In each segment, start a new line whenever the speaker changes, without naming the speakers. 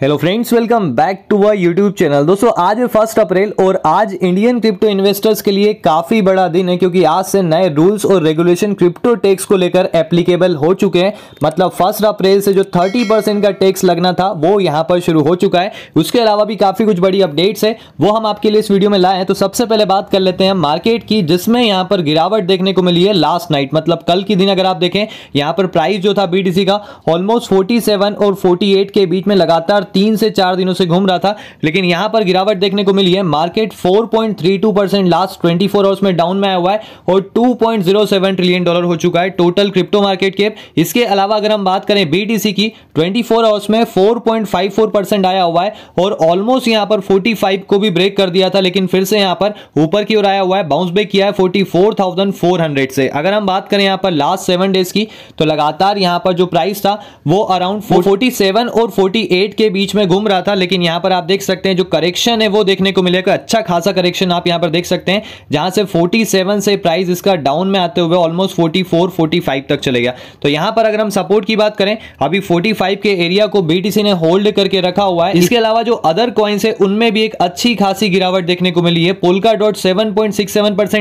hello friends welcome back to a YouTube channel दोस्तों आज है फर्स्ट अप्रैल और आज इंडियन क्रिप्टो इन्वेस्टर्स के लिए काफ़ी बड़ा दिन है क्योंकि आज से नए रूल्स और रेगुलेशन क्रिप्टो टैक्स को लेकर एप्लीकेबल हो चुके हैं मतलब फर्स्ट अप्रैल से जो 30 परसेंट का टैक्स लगना था वो यहाँ पर शुरू हो चुका है उसके अलावा भी काफ़ी कुछ बड़ी अपडेट्स है वो हम आपके लिए इस वीडियो में लाए हैं तो सबसे पहले बात कर लेते हैं मार्केट की जिसमें यहाँ पर गिरावट देखने को मिली है लास्ट नाइट मतलब कल के दिन अगर आप देखें यहाँ पर प्राइस जो था बी का ऑलमोस्ट फोर्टी और फोर्टी के बीच में लगातार तीन से चार दिनों से घूम रहा था लेकिन यहां पर गिरावट देखने को मिली है मार्केट 4.32 परसेंट लास्ट 24 आवर्स में डाउन में आया हुआ है और 2.07 ट्रिलियन डॉलर हो चुका है टोटल क्रिप्टो मार्केट के इसके अलावा अगर हम बात करें बीटीसी की 24 आवर्स में 4.54 परसेंट आया हुआ है और ऑलमोस्ट यहां पर 45 को भी ब्रेक कर दिया था लेकिन फिर से यहां पर ऊपर की ओर आया हुआ है बाउंस बेक किया है 44,400 से अगर हम बात करें यहां पर लास्ट सेवन डेज की तो लगातार यहां पर जो प्राइस था वो अराउंड 47 और 48 के बीच में घूम रहा था लेकिन यहां पर आप देख सकते हैं जो करेक्शन है वो देखने को मिलेगा अच्छा खासा करेक्शन आप यहां पर देख सकते हैं जहां से 47 से प्राइस इसका डाउन में आते हुए ऑलमोस्ट 44, 45 तक चले गया तो यहां पर अगर हम सपोर्ट की बात करें अभी 45 के एरिया को बीटीसी ने होल्ड करके रखा हुआ है इसके अलावा जो अदर कॉइन्स है उनमें भी एक अच्छी खासी गिरावट देखने को मिली है पोलका डॉट सेवन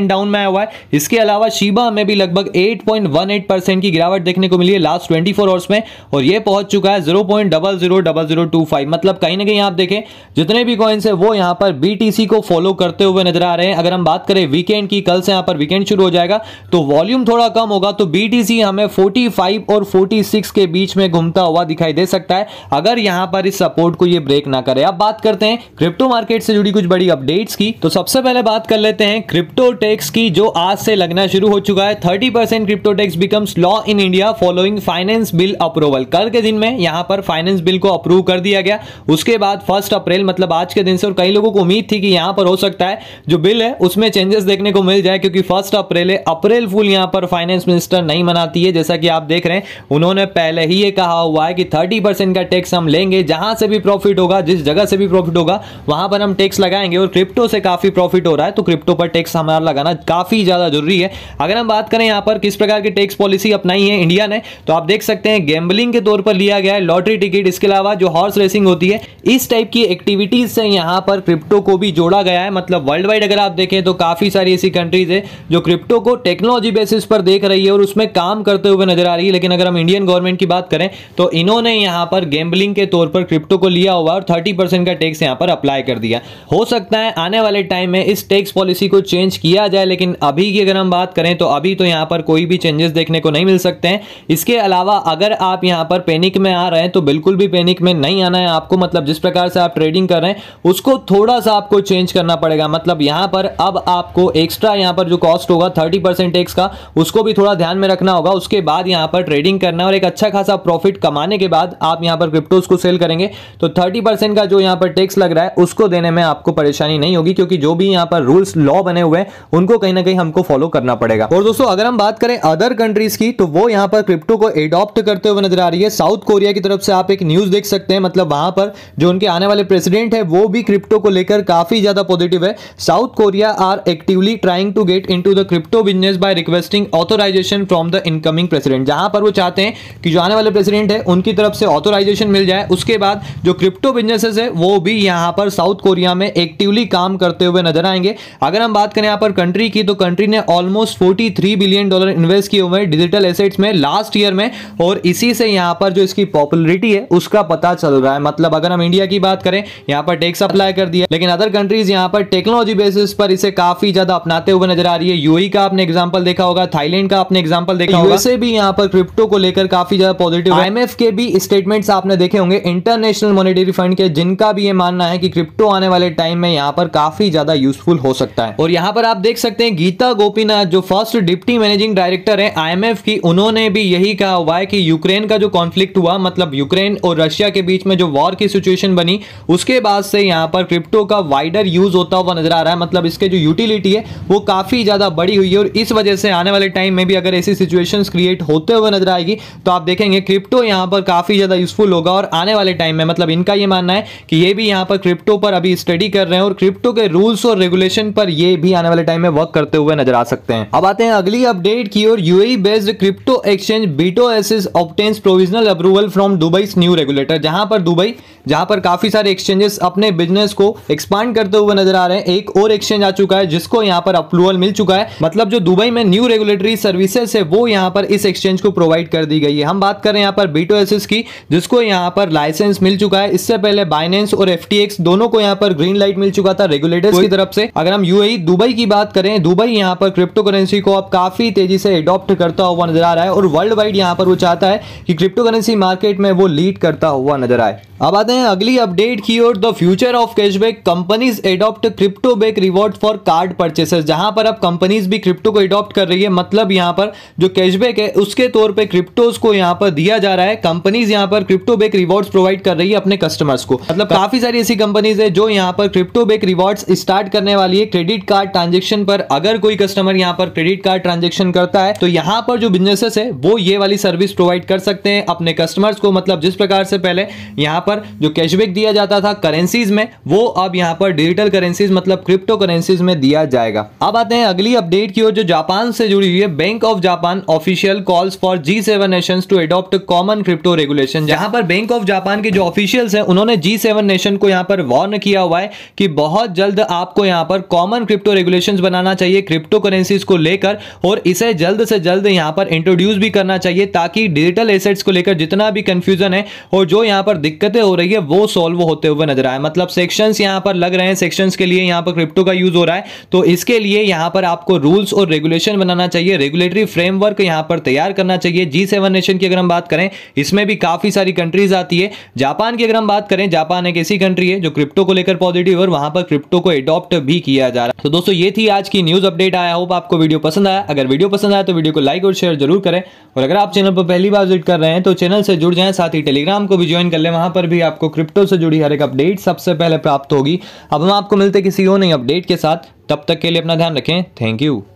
डाउन में आया हुआ है इसके अलावा शिबा में भी लगभग एट की गिरावट देखने को मिली है लास्ट ट्वेंटी आवर्स में और यह पहुंच चुका है zero double double zero zero two five मतलब कहीं ना कहीं आप देखें जितने भी कॉइन्स है वो यहाँ पर बीटीसी को फॉलो करते हुए नजर आ रहे हैं अगर हम बात करें वीकेंड की कल से यहाँ पर वीकेंड शुरू हो जाएगा तो वॉल्यूम थोड़ा कम होगा तो बीटीसी हमें 45 और 46 के बीच में घूमता हुआ दिखाई दे सकता है अगर यहाँ पर इस सपोर्ट को ये ब्रेक ना करे अब बात करते हैं क्रिप्टो मार्केट से जुड़ी कुछ बड़ी अपडेट्स की तो सबसे पहले बात कर लेते हैं क्रिप्टो टैक्स की जो आज से लगना शुरू हो चुका है thirty percent crypto tax becomes law in India following finance bill approval कल के दिन में यहाँ पर फाइनेंस बिल को अप्रूव कर दिया दिया गया उसके बाद फर्स्ट अप्रैल मतलब आज के दिन से और कई लोगों को उम्मीद थी कि यहां पर हो सकता है जो बिल है उसमें चेंजेस देखने को मिल जाए क्योंकि फर्स्ट अप्रैल है अप्रैल फूल यहां पर फाइनेंस मिनिस्टर नहीं मनाती है जैसा कि आप देख रहे हैं उन्होंने पहले ही ये कहा हुआ है कि थर्टी का टैक्स हम लेंगे जहां से भी प्रॉफिट होगा जिस जगह से भी प्रॉफिट होगा वहां पर हम टैक्स लगाएंगे और क्रिप्टो से काफी प्रॉफिट हो रहा है तो क्रिप्टो पर टैक्स हमारा लगाना काफी ज्यादा जरूरी है अगर हम बात करें यहां पर किस प्रकार की टैक्स पॉलिसी अपनाई है इंडिया ने तो आप देख सकते हैं गैम्बलिंग के तौर पर लिया गया है लॉटरी टिकट इसके अलावा जो हॉर्स रेसिंग होती है इस टाइप की एक्टिविटीज से यहाँ पर क्रिप्टो को भी जोड़ा गया है मतलब वर्ल्ड वाइड अगर आप देखें तो काफी सारी ऐसी कंट्रीज है जो क्रिप्टो को टेक्नोलॉजी बेसिस पर देख रही है और उसमें काम करते हुए नजर आ रही है लेकिन अगर हम इंडियन गवर्नमेंट की बात करें तो इन्होंने यहाँ पर गेम्बलिंग के तौर पर क्रिप्टो को लिया हुआ और थर्टी का टैक्स यहाँ पर अप्लाई कर दिया हो सकता है आने वाले टाइम में इस टैक्स पॉलिसी को चेंज किया जाए लेकिन अभी की अगर हम बात करें तो अभी तो यहाँ पर कोई भी चेंजेस देखने को नहीं मिल सकते हैं इसके अलावा अगर आप यहाँ पर पैनिक में आ रहे हैं तो बिल्कुल भी पैनिक में नहीं आना करना है आपको मतलब जिस प्रकार से आप ट्रेडिंग कर रहे हैं उसको थोड़ा सा आपको चेंज करना पड़ेगा मतलब यहाँ पर अब आपको एक्स्ट्रा यहाँ पर जो कॉस्ट होगा थर्टी परसेंट टैक्स का उसको भी थोड़ा ध्यान में रखना होगा उसके बाद यहाँ पर ट्रेडिंग करना है और एक अच्छा खासा प्रॉफिट कमाने के बाद आप यहाँ पर क्रिप्टोज को सेल करेंगे तो थर्टी का जो यहाँ पर टैक्स लग रहा है उसको देने में आपको परेशानी नहीं होगी क्योंकि जो भी यहाँ पर रूल्स लॉ बने हुए हैं उनको कहीं ना कहीं हमको फॉलो करना पड़ेगा और दोस्तों अगर हम बात करें अदर कंट्रीज की तो वो यहाँ पर क्रिप्टो को एडॉप्ट करते हुए नजर आ रही है साउथ कोरिया की तरफ से आप एक न्यूज देख सकते हैं मतलब मिलेगा वहां पर जो उनके आने वाले प्रेसिडेंट है वो भी क्रिप्टो को लेकर काफ़ी ज़्यादा पॉजिटिव है South Korea are actively trying to get in the crypto business by requesting authorization from the incoming president जहां पर वो चाहते हैं कि जो आने वाले प्रेसिडेंट है उनकी तरफ से ऑथोराइजेशन मिल जाए उसके बाद जो क्रिप्टो बिजनेसेस है वो भी यहां पर साउथ कोरिया में एक्टिवली काम करते हुए नजर आएंगे अगर हम बात करें यहां पर कंट्री की तो कंट्री ने ऑलमोस्ट 43 बिलियन डॉलर इन्वेस्ट किए हुए डिजिटल एसेट्स में लास्ट ईयर में और इसी से यहां पर जो इसकी पॉपुलरिटी है उसका पता चल रहा है मतलब अगर हम इंडिया की बात करें यहाँ पर टेक्स अप्लाई कर दिया लेकिन अदर कंट्रीज यहाँ पर टेक्नोलॉजी बेसिस पर इसे काफी ज्यादा अपनाते हुए नजर आ रही है यूई का आपने एग्जाम्पल देखा होगा थाईलैंड का आपने एग्जाम्पल देखा होगा वैसे भी यहाँ पर क्रिप्टो को लेकर काफी ज्यादा पॉजिटिव आई के भी स्टेटमेंट आपने देखे होंगे इंटरनेशनल मॉनिटरी फंड के जिनका भी ये मानना है कि क्रिप्टो आने वाले टाइम में यहाँ पर काफी ज्यादा यूजफुल हो सकता है और यहाँ पर आप देख सकते हैं गीता गोपीनाथ जो फर्स्ट डिप्टी मैनेजिंग डायरेक्टर है आईएमएफ की उन्होंने भी यही कहा हुआ है कि यूक्रेन का जो कॉन्फ्लिक्ट हुआ मतलब यूक्रेन और रशिया के बीच में में जो वॉर की सिचुएशन बनी उसके बाद से यहाँ पर क्रिप्टो का वाइडर यूज होता हुआ नजर आ रहा है मतलब इसके जो यूटिलिटी है वो काफी ज्यादा बड़ी हुई है और इस वजह से आने वाले टाइम में भी अगर ऐसी सिचुएशन क्रिएट होते हुए नजर आएगी तो आप देखेंगे क्रिप्टो यहाँ पर काफी ज्यादा यूजफुल होगा और आने वाले टाइम में मतलब इनका यह मानना है कि ये भी यहाँ पर क्रिप्टो पर अभी स्टडी कर रहे हैं और क्रिप्टो के रूल्स और रेगुलेशन पर ये भी आने वाले टाइम में वर्क करते हुए नजर आ सकते हैं अब आते हैं अगली अपडेट की और UAE based crypto exchange BitOasis obtains provisional approval from Dubai new regulator जहां पर दुबई जहां पर काफ़ी सारे एक्सचेंजेस अपने बिजनेस को एक्सपांड करते हुए नजर आ रहे हैं एक और एक्सचेंज आ चुका है जिसको यहाँ पर अप्रूवल मिल चुका है मतलब जो दुबई में न्यू रेगुलेटरी सर्विसेस है वो यहाँ पर इस एक्सचेंज को प्रोवाइड कर दी गई है हम बात करें यहाँ पर बीटो की जिसको यहाँ पर लाइसेंस मिल चुका है इससे पहले बाइनेंस और एफ दोनों को यहाँ पर ग्रीन लाइट मिल चुका था रेगुलेटर की तरफ से अगर हम यू e दुबई की बात करें दुबई यहाँ पर क्रिप्टो करेंसी को अब काफी तेजी से एडॉप्ट करता हुआ नजर आ रहा है और वर्ल्ड वाइड यहाँ पर वो चाहता है कि क्रिप्टो करेंसी मार्केट में वो लीड करता हुआ नजर आए अब आते हैं अगली अपडेट की ओर the future of cashback companies adopt crypto back reward for card purchases जहां पर अब कंपनीज भी क्रिप्टो को एडॉप्ट कर रही है मतलब यहां पर जो कैशबैक है उसके तौर पे क्रिप्टोज को यहां पर दिया जा रहा है कंपनीज यहां पर क्रिप्टो बैक रिवॉर्ड प्रोवाइड कर रही है अपने कस्टमर्स को मतलब काफी सारी ऐसी कंपनीज है जो यहां पर क्रिप्टो बैक रिवॉर्ड स्टार्ट करने वाली है क्रेडिट कार्ड ट्रांजेक्शन पर अगर कोई कस्टमर यहाँ पर क्रेडिट कार्ड ट्रांजेक्शन करता है तो यहां पर जो बिजनेसेस है वो ये वाली सर्विस प्रोवाइड कर सकते हैं अपने कस्टमर्स को मतलब जिस प्रकार से पहले यहां पर जो कैशबैक दिया जाता था करेंसीज में वो अब यहाँ पर डिजिटल करेंसीज मतलब क्रिप्टो करेंसीज में दिया जाएगा अब आते हैं अगली अपडेट की ओर जो जापान से जुड़ी हुई है bank of Japan official calls for G seven nation to adopt common crypto regulation जहां पर बैंक ऑफ जापान के जो ऑफिशियल है उन्होंने जी सेवन नेशन को यहाँ पर वार्न किया हुआ है कि बहुत जल्द आपको यहाँ पर कॉमन क्रिप्टो रेगुलेशन बनाना चाहिए क्रिप्टो करेंसीज को लेकर और इसे जल्द से जल्द यहाँ पर इंट्रोड्यूस भी करना चाहिए ताकि डिजिटल एसेट्स को लेकर जितना भी कंफ्यूजन है और जो यहाँ पर दिक्कतें हो रही है है वो सॉल्व होते हुए नजर आए मतलब सेक्शन यहां पर लग रहे हैं सेक्शन के लिए यहां पर क्रिप्टो का यूज हो रहा है तो इसके लिए यहां पर आपको रूल्स और रेगुलेशन बनाना चाहिए रेगुलेटरी फ्रेमवर्क यहां पर तैयार करना चाहिए जी सेवन नेशन की अगर हम बात करें इसमें भी काफ़ी सारी कंट्रीज आती है जापान की अगर हम बात करें जापान एक ऐसी कंट्री है जो क्रिप्टो को लेकर पॉजिटिव और वहां पर क्रिप्टो को एडॉप्ट भी किया जा रहा है तो दोस्तों ये थी आज की न्यूज अपडेट आया होप आपको वीडियो पसंद आया अगर वीडियो पसंद आया तो वीडियो को लाइक और शेयर जरूर करें और अगर आप चैनल पर पहली बार विजिट कर रहे हैं तो चैनल से जुड़ जाए साथ ही टेलीग्राम को भी ज्वाइन कर ले वहां पर भी आप आपको क्रिप्टो से जुड़ी हर एक अपडेट सबसे पहले प्राप्त होगी अब हम आपको मिलते किसी और नई अपडेट के साथ तब तक के लिए अपना ध्यान रखें थैंक यू